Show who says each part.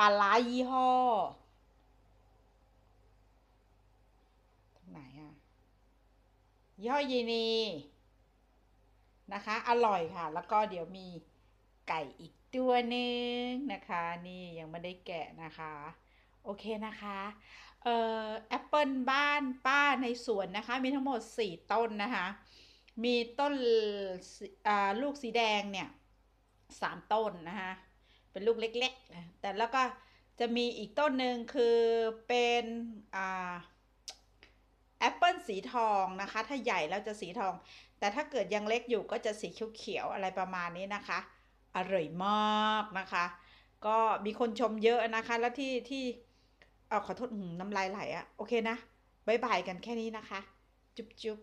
Speaker 1: ลาล้ายี่ห้อตรงไหนอะยี่ห้อยีนี นะคะ อร่อยค่ะ แล้วก็เดี๋ยวมีไก่อีกตัวหนึ่งนะคะ นี่ยังไม่ได้แกะนะคะ โอเคนะคะ เอ่อแอปเปิลบ้านป้าในสวนนะคะ มีทั้งหมด 4 ต้นนะคะ มีต้นลูกสีแดงเนี่ย 3 ต้นนะคะเป็นลูกเล็กๆ แต่แล้วก็จะมีอีกต้นหนึ่งคือเป็น อ่า แอปเปิลสีทองนะคะ ถ้าใหญ่แล้วจะสีทอง แต่ถ้าเกิดยังเล็กอยู่ก็จะสีเขียวๆ อะไรประมาณนี้นะคะ อร่อยมากนะคะ ก็มีคนชมเยอะนะคะ แล้วที่ที่เอาขอโทษน้ำลายไหลอะโอเคนะบายบายกันแค่นี้นะคะ จุ๊บจุ๊บ